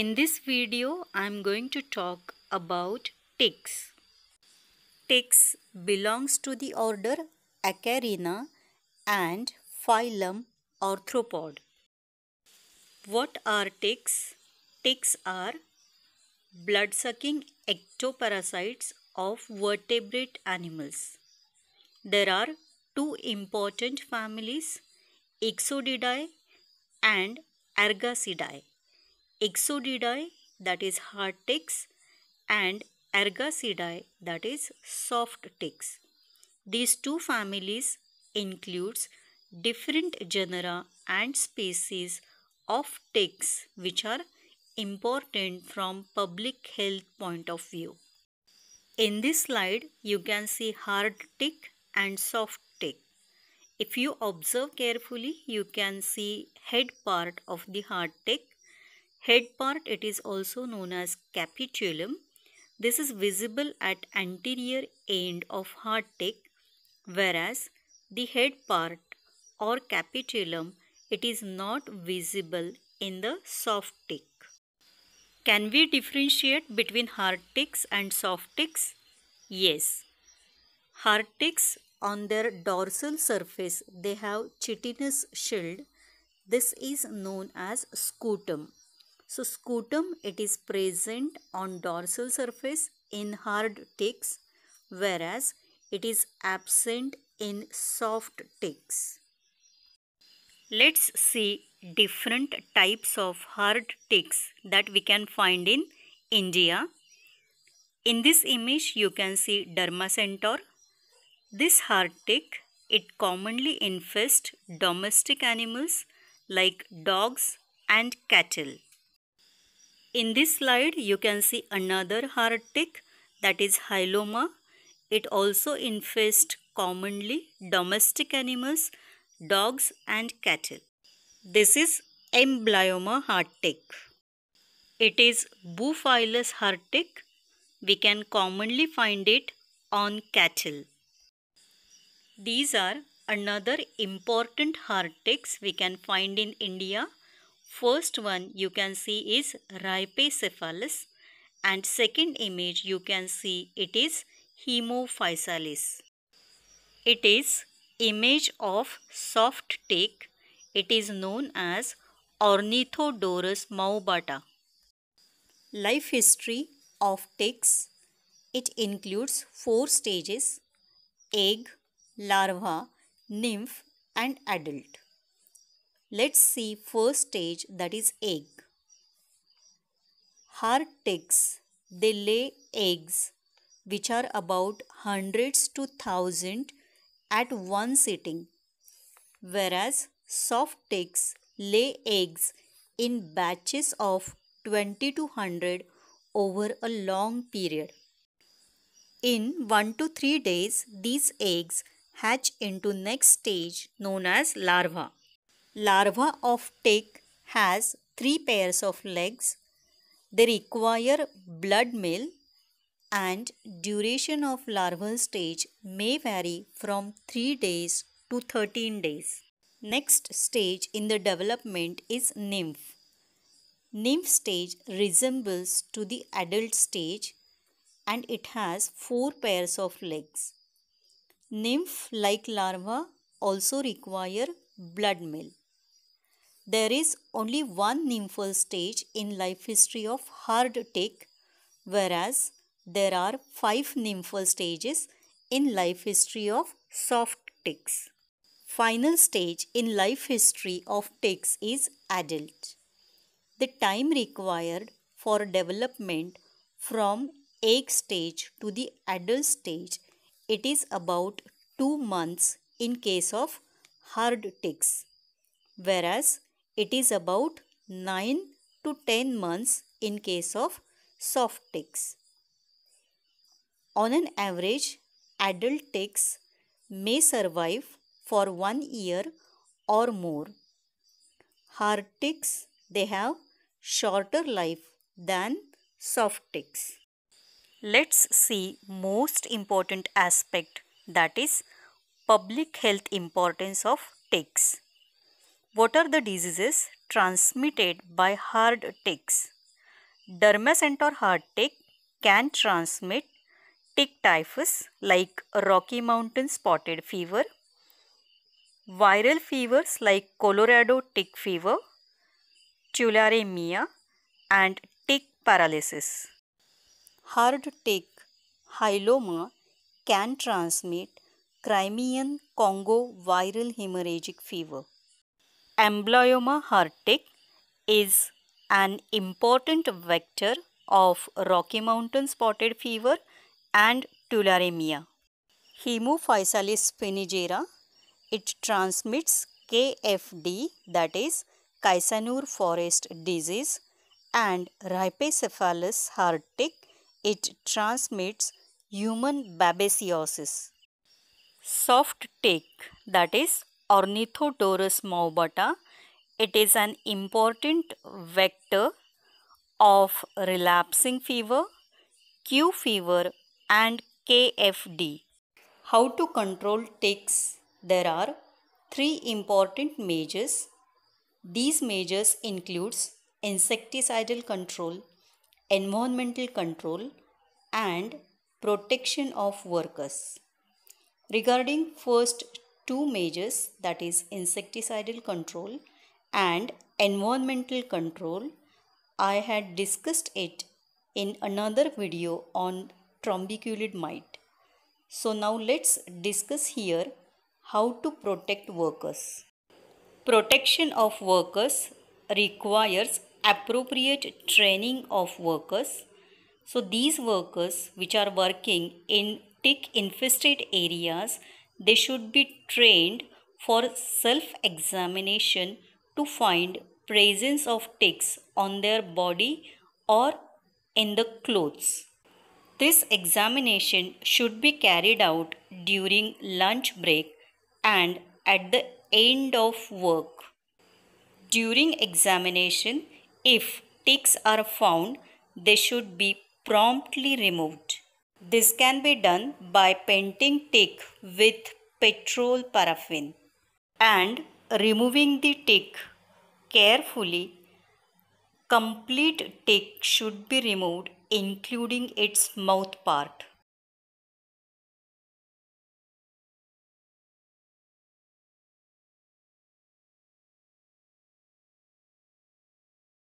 In this video, I am going to talk about ticks. Ticks belongs to the order Acarina and phylum Arthropod. What are ticks? Ticks are blood-sucking ectoparasites of vertebrate animals. There are two important families, Ixodidae and Ergacidae exodidae that is hard ticks and ergacidae that is soft ticks. These two families includes different genera and species of ticks which are important from public health point of view. In this slide you can see hard tick and soft tick. If you observe carefully you can see head part of the hard tick head part it is also known as capitulum. This is visible at anterior end of heart tick, whereas the head part or capitulum it is not visible in the soft tick. Can we differentiate between hard ticks and soft ticks? Yes. Hard ticks on their dorsal surface they have chitinous shield. This is known as scutum so scutum it is present on dorsal surface in hard ticks whereas it is absent in soft ticks. Let's see different types of hard ticks that we can find in India. In this image you can see Dermacentaur. This hard tick it commonly infests domestic animals like dogs and cattle. In this slide, you can see another heart tick that is hyloma. It also infests commonly domestic animals, dogs and cattle. This is Emblyoma tick. It is heart tick. We can commonly find it on cattle. These are another important heart ticks we can find in India First one you can see is rhipacephalus and second image you can see it is hemophysalis. It is image of soft take. It is known as Ornithodorus maubata. Life history of ticks. It includes four stages egg, larva, nymph and adult. Let's see first stage that is egg. Hard ticks, they lay eggs which are about hundreds to thousand at one sitting, whereas soft ticks lay eggs in batches of 20 to 100 over a long period. In 1 to 3 days, these eggs hatch into next stage known as larva. Larva of tick has three pairs of legs. They require blood meal and duration of larval stage may vary from 3 days to 13 days. Next stage in the development is nymph. Nymph stage resembles to the adult stage and it has four pairs of legs. Nymph like larva also require blood meal. There is only one nymphal stage in life history of hard tick whereas there are five nymphal stages in life history of soft ticks. Final stage in life history of ticks is adult. The time required for development from egg stage to the adult stage it is about 2 months in case of hard ticks whereas it is about 9 to 10 months in case of soft ticks. On an average, adult ticks may survive for one year or more. Hard ticks, they have shorter life than soft ticks. Let's see most important aspect that is public health importance of ticks. What are the diseases transmitted by hard ticks? Dermacentor hard tick can transmit tick typhus like Rocky Mountain spotted fever, viral fevers like Colorado tick fever, tularemia and tick paralysis. Hard tick hyloma can transmit Crimean Congo viral hemorrhagic fever. Amblyomma hirtic is an important vector of Rocky Mountain spotted fever and tularemia. Haemophysalis spinigera, it transmits KFD that is Kaisanur forest disease and Rhipicephalus hartic, it transmits human babesiosis. Soft tick that is Ornithotorus maubata. It is an important vector of relapsing fever, Q fever and KFD. How to control ticks? There are three important measures. These measures includes insecticidal control, environmental control and protection of workers. Regarding first two majors that is insecticidal control and environmental control. I had discussed it in another video on trombiculid mite. So now let's discuss here how to protect workers. Protection of workers requires appropriate training of workers. So these workers which are working in tick infested areas they should be trained for self-examination to find presence of ticks on their body or in the clothes. This examination should be carried out during lunch break and at the end of work. During examination, if ticks are found, they should be promptly removed. This can be done by painting tick with petrol paraffin and removing the tick carefully. Complete tick should be removed including its mouth part.